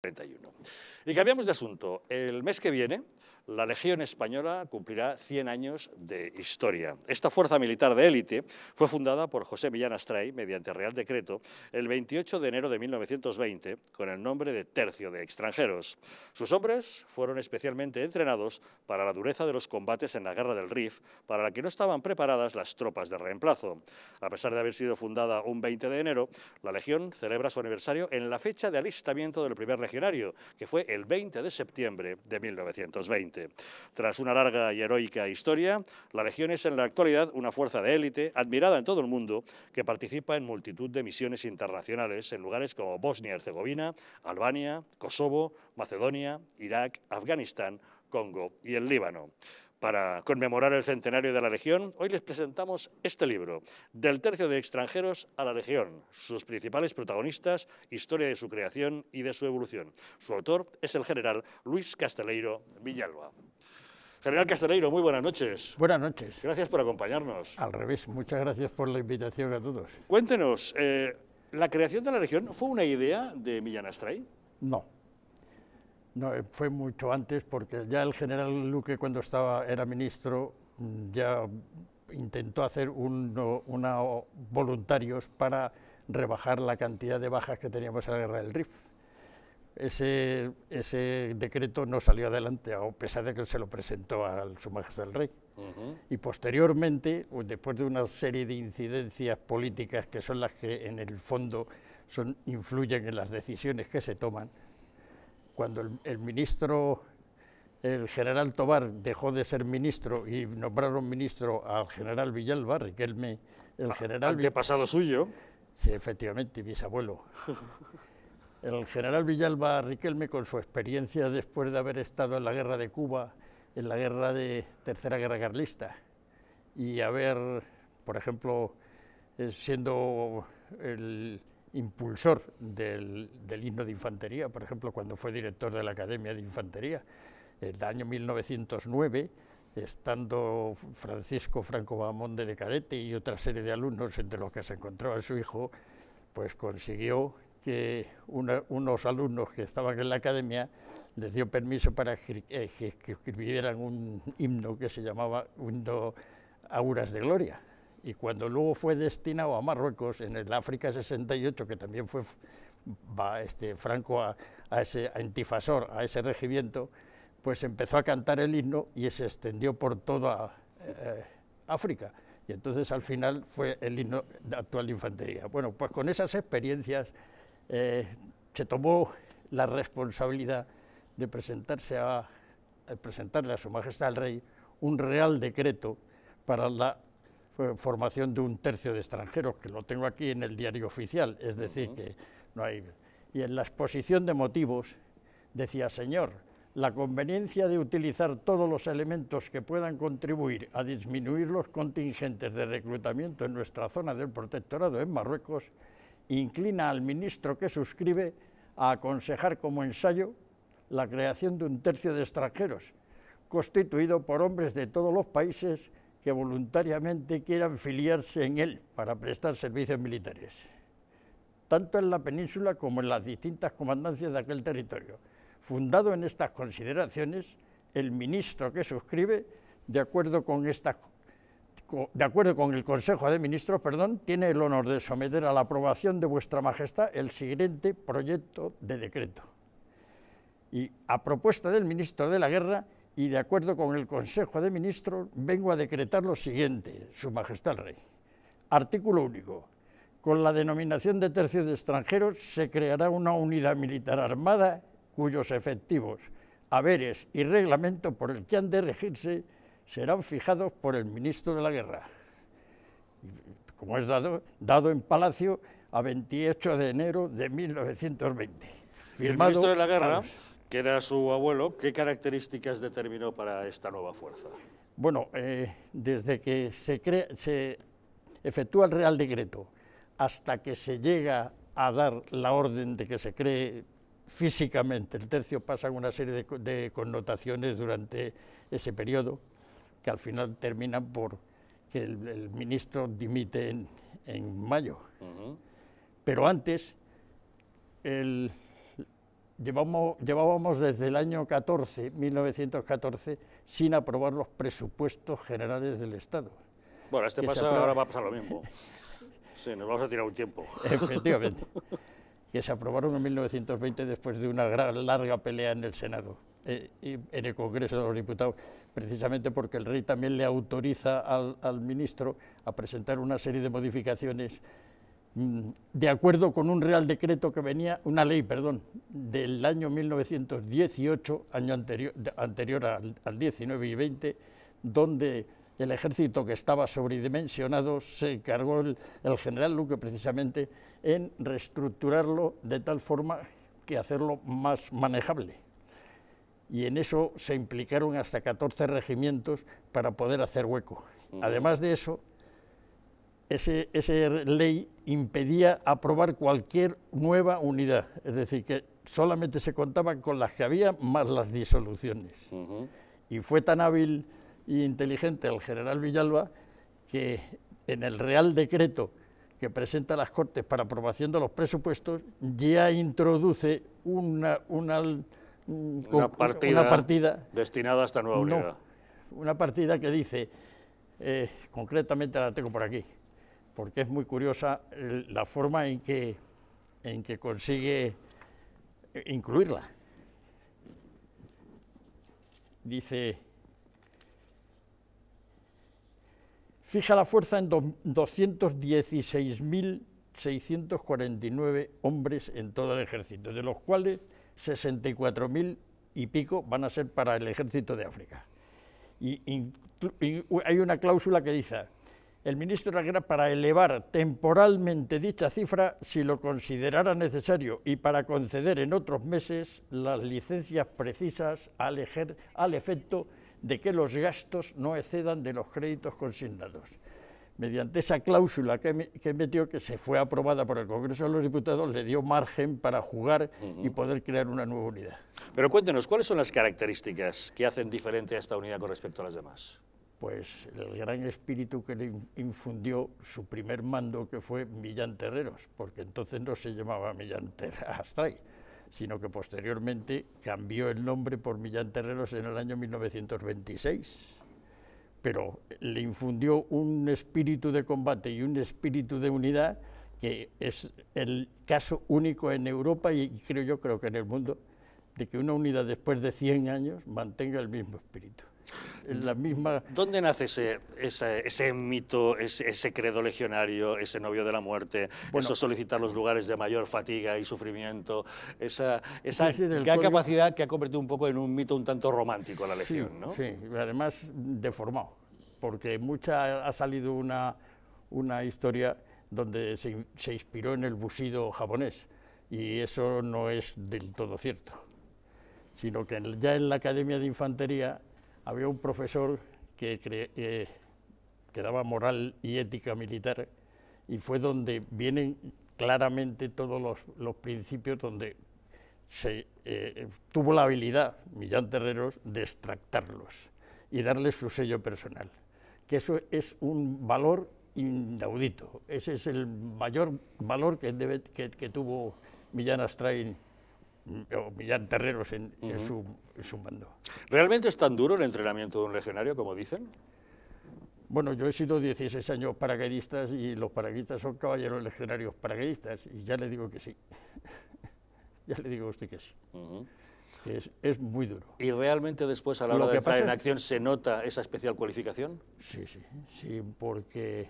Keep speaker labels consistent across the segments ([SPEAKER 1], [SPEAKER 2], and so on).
[SPEAKER 1] 31. Y cambiamos de asunto. El mes que viene la Legión Española cumplirá 100 años de historia. Esta fuerza militar de élite fue fundada por José Millán Astray mediante Real Decreto el 28 de enero de 1920 con el nombre de Tercio de Extranjeros. Sus hombres fueron especialmente entrenados para la dureza de los combates en la Guerra del Rif, para la que no estaban preparadas las tropas de reemplazo. A pesar de haber sido fundada un 20 de enero, la Legión celebra su aniversario en la fecha de alistamiento del primer legionario, que fue el 20 de septiembre de 1920. Tras una larga y heroica historia, la Legión es en la actualidad una fuerza de élite admirada en todo el mundo que participa en multitud de misiones internacionales en lugares como Bosnia y Herzegovina, Albania, Kosovo, Macedonia, Irak, Afganistán, Congo y el Líbano. Para conmemorar el centenario de la Legión, hoy les presentamos este libro, Del tercio de extranjeros a la Legión, sus principales protagonistas, historia de su creación y de su evolución. Su autor es el general Luis Casteleiro Villalba. General Casteleiro, muy buenas noches.
[SPEAKER 2] Buenas noches. Gracias por acompañarnos. Al revés, muchas gracias por la invitación a todos.
[SPEAKER 1] Cuéntenos, eh, ¿la creación de la Legión fue una idea de Millán Astray?
[SPEAKER 2] No. No, eh, fue mucho antes porque ya el general Luque cuando estaba, era ministro mm, ya intentó hacer unos una, voluntarios para rebajar la cantidad de bajas que teníamos en la guerra del RIF. Ese, decreto no salió adelante, a pesar de que se lo presentó a su majestad el rey. Y posteriormente, después de una serie de incidencias políticas que son las que en el fondo influyen en las decisiones que se toman, cuando el, ministro, el general Tobar dejó de ser ministro y nombraron ministro al general Villalba, Riquelme, el ah, general... pasado suyo. Sí, efectivamente, bisabuelo. El general Villalba Riquelme, con su experiencia después de haber estado en la guerra de Cuba, en la guerra de Tercera Guerra Carlista, y haber, por ejemplo, eh, siendo el impulsor del, himno de infantería, por ejemplo, cuando fue director de la Academia de Infantería. El año 1909, estando Francisco Franco Bamonde de cadete y otra serie de alumnos, entre los que se encontraba su hijo, pues consiguió que unos alumnos que estaban en la academia les dio permiso para eh, que, escribieran un himno que se llamaba Himno Auras de Gloria y cuando luego fue destinado a Marruecos en el África 68, que también fue este, Franco a, ese antifasor, a ese regimiento, pues empezó a cantar el himno y se extendió por toda eh, África. Y entonces al final fue el himno de actual infantería. Bueno, pues con esas experiencias eh, se tomó la responsabilidad de presentarse eh, presentarle a Su Majestad el Rey un real decreto para la eh, formación de un tercio de extranjeros, que lo tengo aquí en el diario oficial, es decir, que no hay... Y en la exposición de motivos decía, señor, la conveniencia de utilizar todos los elementos que puedan contribuir a disminuir los contingentes de reclutamiento en nuestra zona del protectorado en Marruecos inclina al ministro que suscribe a aconsejar como ensayo la creación de un tercio de extranjeros, constituido por hombres de todos los países voluntariamente quieran filiarse en él para prestar servicios militares, tanto en la península como en las distintas comandancias de aquel territorio. Fundado en estas consideraciones, el ministro que suscribe, de acuerdo con de acuerdo con el Consejo de Ministros, perdón, tiene el honor de someter a la aprobación de vuestra Majestad el siguiente proyecto de decreto. Y a propuesta del ministro de la Guerra, y de acuerdo con el Consejo de Ministros vengo a decretar lo siguiente, Su Majestad el Rey. Artículo único. Con la denominación de tercios de extranjeros se creará una unidad militar armada cuyos efectivos, haberes y reglamento por el que han de regirse serán fijados por el ministro de la Guerra. Como es dado, dado en Palacio a 28 de enero de 1920.
[SPEAKER 1] Firmado el ministro de la Guerra que era su abuelo, ¿qué características determinó para esta nueva fuerza?
[SPEAKER 2] Bueno, eh, desde que se, crea, se efectúa el Real Decreto hasta que se llega a dar la orden de que se cree físicamente el tercio, pasan una serie de, connotaciones durante ese periodo que al final terminan por que el, ministro dimite en, mayo. Pero antes, el llevábamos desde el año 14, 1914, sin aprobar los presupuestos generales del Estado. Bueno, este pasa, ahora va a
[SPEAKER 1] pasar lo mismo. Sí, nos vamos a tirar un tiempo. Efectivamente.
[SPEAKER 2] que se aprobaron en 1920 después de una gran, larga pelea en el Senado eh, y en el Congreso de los Diputados, precisamente porque el rey también le autoriza al, al ministro a presentar una serie de modificaciones de acuerdo con un real decreto que venía, una ley, perdón, del año 1918, año anterior, anterior al, 19 y 20, donde el ejército que estaba sobredimensionado se encargó el, el, general Luque precisamente en reestructurarlo de tal forma que hacerlo más manejable. Y en eso se implicaron hasta 14 regimientos para poder hacer hueco. Mm. Además de eso, ese, esa ley impedía aprobar cualquier nueva unidad, es decir, que solamente se contaban con las que había más las disoluciones. Y fue tan hábil e inteligente el general Villalba que en el Real Decreto que presenta las Cortes para aprobación de los presupuestos ya introduce una, una, mm, partida, destinada a esta nueva unidad. una partida que dice, eh, concretamente la tengo por aquí, porque es muy curiosa la forma en que, en que consigue eh, incluirla. Dice, fija la fuerza en 216.649 hombres en todo el ejército, de los cuales 64.000 y pico van a ser para el ejército de África. y hay una cláusula que dice, el ministro de para elevar temporalmente dicha cifra si lo considerara necesario y para conceder en otros meses las licencias precisas al, efecto de que los gastos no excedan de los créditos consignados. Mediante esa cláusula que, que metió, que se fue aprobada por el Congreso de los Diputados, le dio margen para jugar y poder crear una nueva
[SPEAKER 1] unidad. Pero cuéntenos, ¿cuáles son las características que hacen diferente a esta unidad con respecto a las demás?
[SPEAKER 2] pues el gran espíritu que le infundió su primer mando, que fue Millán Terreros, porque entonces no se llamaba Millán Astray, sino que posteriormente cambió el nombre por Millán Terreros en el año 1926. Pero le infundió un espíritu de combate y un espíritu de unidad que es el caso único en Europa y creo yo creo que en el mundo, de que una unidad después de 100 años mantenga el mismo espíritu. La
[SPEAKER 1] misma... ¿Dónde nace ese, ese, mito, ese, credo legionario, ese novio de la muerte, bueno, eso solicitar los lugares de mayor fatiga y sufrimiento, esa, esa capacidad que ha convertido un poco en un mito un tanto romántico la legión? Sí, ¿no? además deformado,
[SPEAKER 2] porque mucha ha salido una, una historia donde se, se inspiró en el busido japonés, y eso no es del todo cierto sino que ya en la Academia de Infantería había un profesor eh, que, daba moral y ética militar y fue donde vienen claramente todos los, principios donde se eh, tuvo la habilidad, Millán Terreros, de extractarlos y darles su sello personal, que eso es un valor inaudito, ese es el mayor valor que, tuvo Millán astraín o Millán Terreros
[SPEAKER 1] en, su, mando. ¿Realmente es tan duro el entrenamiento de un legionario como dicen?
[SPEAKER 2] Bueno, yo he sido 16 años paraguistas y los paraguistas son caballeros legionarios paraguayistas, y ya le digo que sí. ya le digo a usted que sí. es, es, muy duro.
[SPEAKER 1] ¿Y realmente después a la hora de entrar en acción se nota esa especial
[SPEAKER 2] cualificación? Sí, sí, sí, porque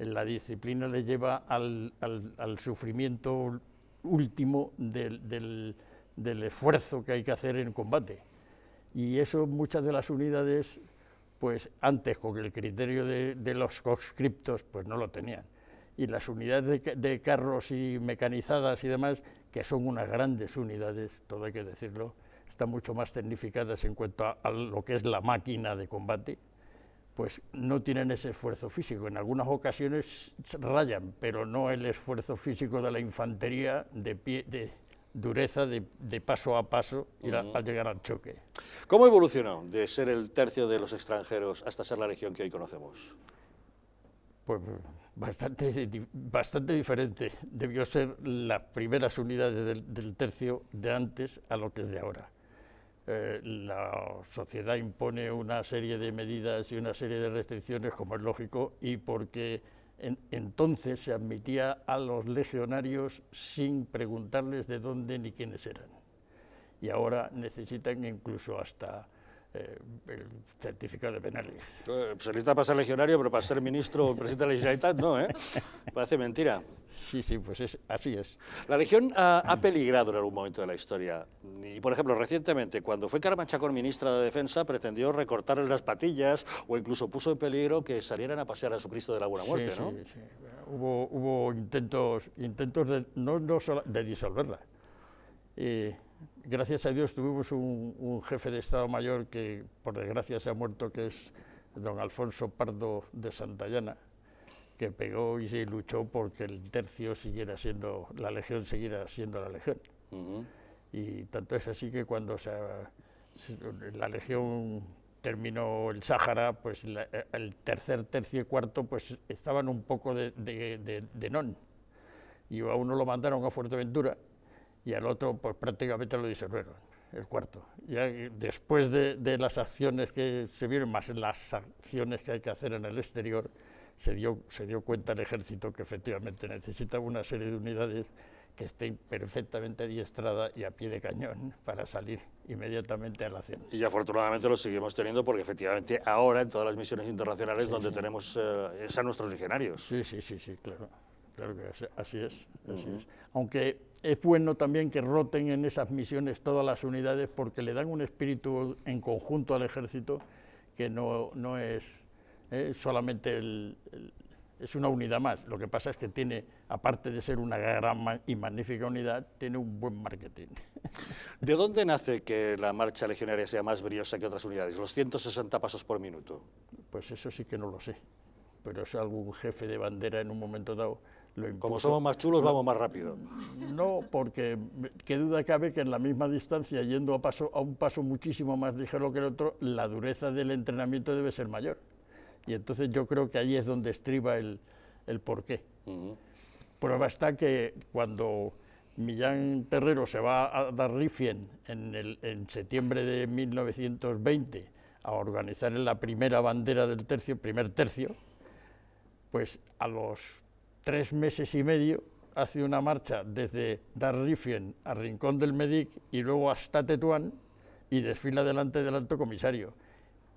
[SPEAKER 2] la disciplina le lleva al, al, al sufrimiento último del, esfuerzo que hay que hacer en combate. Y eso muchas de las unidades, pues antes con el criterio de, los conscriptos, pues no lo tenían. Y las unidades de, carros y mecanizadas y demás, que son unas grandes unidades, todo hay que decirlo, están mucho más tecnificadas en cuanto a lo que es la máquina de combate, pues no tienen ese esfuerzo físico. En algunas ocasiones rayan, pero no el esfuerzo físico de la infantería de, pie, de dureza de, paso a paso y al llegar al choque.
[SPEAKER 1] ¿Cómo evolucionó de ser el tercio de los extranjeros hasta ser la región que hoy conocemos?
[SPEAKER 2] Pues bastante,
[SPEAKER 1] bastante
[SPEAKER 2] diferente. Debió ser las primeras unidades del tercio de antes a lo que es de ahora. Eh, la sociedad impone una serie de medidas y una serie de restricciones, como es lógico, y porque entonces se admitía a los legionarios sin preguntarles de dónde ni quiénes eran. Y ahora necesitan incluso hasta eh, el certificado de penales.
[SPEAKER 1] Eh, pues, se necesita para ser legionario, pero para ser ministro o presidente de la Generalitat no, ¿eh? Parece mentira. Sí, sí, pues así es. La legión ha, peligrado en algún momento de la historia. Y, por ejemplo, recientemente, cuando fue Carmen Chacón ministra de Defensa, pretendió recortar las patillas o incluso puso en peligro que salieran a pasear a su Cristo de la Buena Muerte, ¿no? Sí, sí.
[SPEAKER 2] Hubo, hubo intentos, intentos de, no, no, de disolverla. Eh, Gracias a Dios tuvimos un, jefe de Estado Mayor que, por desgracia, se ha muerto, que es don Alfonso Pardo de Santayana, que pegó y se luchó porque el tercio siguiera siendo, la legión siguiera siendo la legión. Y tanto es así que cuando la legión terminó el Sáhara, pues el tercer, tercio y cuarto pues estaban un poco de, de non. Y a uno lo mandaron a Fuerteventura y al otro pues prácticamente lo disolvieron, el cuarto. Ya después de, las acciones que se vieron, más las acciones que hay que hacer en el exterior, se dio, se dio cuenta el ejército que efectivamente necesita una serie de unidades que estén perfectamente adiestrada y a pie de cañón para salir inmediatamente a la acción.
[SPEAKER 1] Y afortunadamente lo seguimos teniendo porque efectivamente ahora en todas las misiones internacionales donde tenemos, son eh, es a nuestros legionarios.
[SPEAKER 2] Sí, sí, sí, sí, claro. Claro que así es, Aunque es bueno también que roten en esas misiones todas las unidades porque le dan un espíritu en conjunto al ejército que no, es eh, solamente es una unidad más. Lo que pasa es que tiene, aparte de ser una gran y magnífica unidad, tiene un buen marketing.
[SPEAKER 1] ¿De dónde nace que la marcha legionaria sea más brillosa que otras unidades? Los 160 pasos por minuto.
[SPEAKER 2] Pues eso sí que no lo sé. Pero es algún jefe de bandera en un momento dado como somos más chulos, vamos más rápido. No, porque qué duda cabe que en la misma distancia, yendo a, paso, a un paso muchísimo más ligero que el otro, la dureza del entrenamiento debe ser mayor. Y entonces yo creo que ahí es donde estriba el, el porqué. Prueba está que cuando Millán Terrero se va a dar en, el, en septiembre de 1920 a organizar en la primera bandera del tercio, primer tercio, pues a los tres meses y medio, hace una marcha desde Darriffen a Rincón del Medic y luego hasta Tetuán y desfila delante del alto comisario.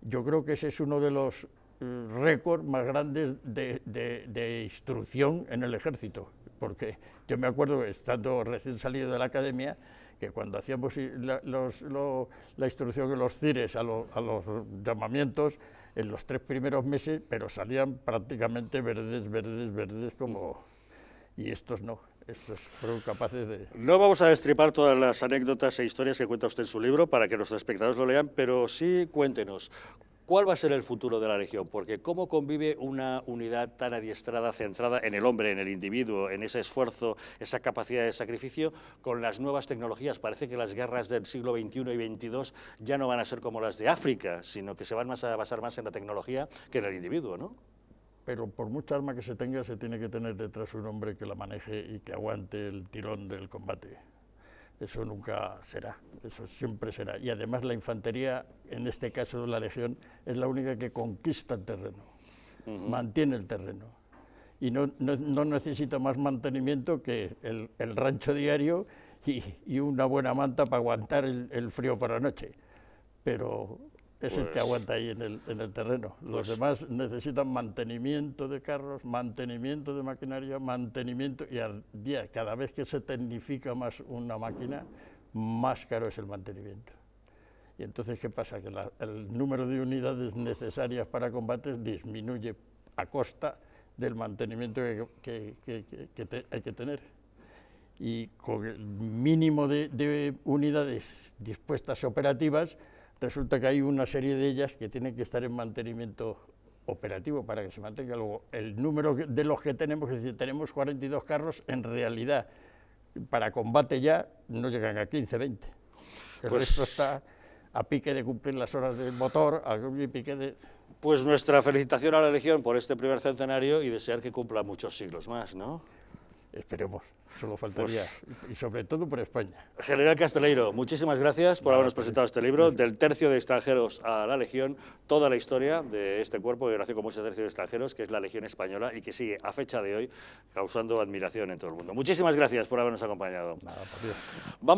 [SPEAKER 2] Yo creo que ese es uno de los mm. récords más grandes de, de instrucción en el ejército, porque yo me acuerdo, estando recién salido de la academia, que cuando hacíamos la, instrucción de los CIRES a, a, los llamamientos, en los tres primeros meses, pero salían prácticamente verdes, verdes, verdes, como... Y estos no, estos fueron capaces de...
[SPEAKER 1] No vamos a destripar todas las anécdotas e historias que cuenta usted en su libro para que nuestros espectadores lo lean, pero sí cuéntenos, ¿Cuál va a ser el futuro de la región? Porque ¿cómo convive una unidad tan adiestrada, centrada en el hombre, en el individuo, en ese esfuerzo, esa capacidad de sacrificio, con las nuevas tecnologías? Parece que las guerras del siglo XXI y XXII ya no van a ser como las de África, sino que se van a basar más en la tecnología que en el individuo, ¿no?
[SPEAKER 2] pero por mucha arma que se tenga, se tiene que tener detrás un hombre que la maneje y que aguante el tirón del combate eso nunca será, eso siempre será. Y además la infantería, en este caso la Legión, es la única que conquista el terreno, mantiene el terreno. Y no, necesita más mantenimiento que el, rancho diario y, una buena manta para aguantar el, el frío por la noche. Pero ...es el que aguanta ahí en el, en el terreno. Los pues demás necesitan mantenimiento de carros, mantenimiento de maquinaria, mantenimiento. Y al día, cada vez que se tecnifica más una máquina, más caro es el mantenimiento. Y entonces, ¿qué pasa? Que el número de unidades necesarias para combates disminuye a costa del mantenimiento que, que, hay que tener. Y con el mínimo de unidades dispuestas operativas, Resulta que hay una serie de ellas que tienen que estar en mantenimiento operativo para que se mantenga luego el número de los que tenemos, es decir, tenemos 42 carros, en realidad para combate ya no llegan a 15, 20. El pues... está a pique de cumplir las horas del motor, a pique de...
[SPEAKER 1] Pues nuestra felicitación a la Legión por este primer centenario y desear que cumpla muchos siglos más, ¿no? Esperemos, solo faltaría. Pues y sobre todo por España. General Casteleiro, muchísimas gracias por habernos presentado este libro, del tercio de extranjeros a la Legión, toda la historia de este cuerpo de gracia como ese tercio de extranjeros, que es la Legión Española y que sigue a fecha de hoy causando admiración en todo el mundo. Muchísimas gracias por habernos acompañado. Nada, Vamos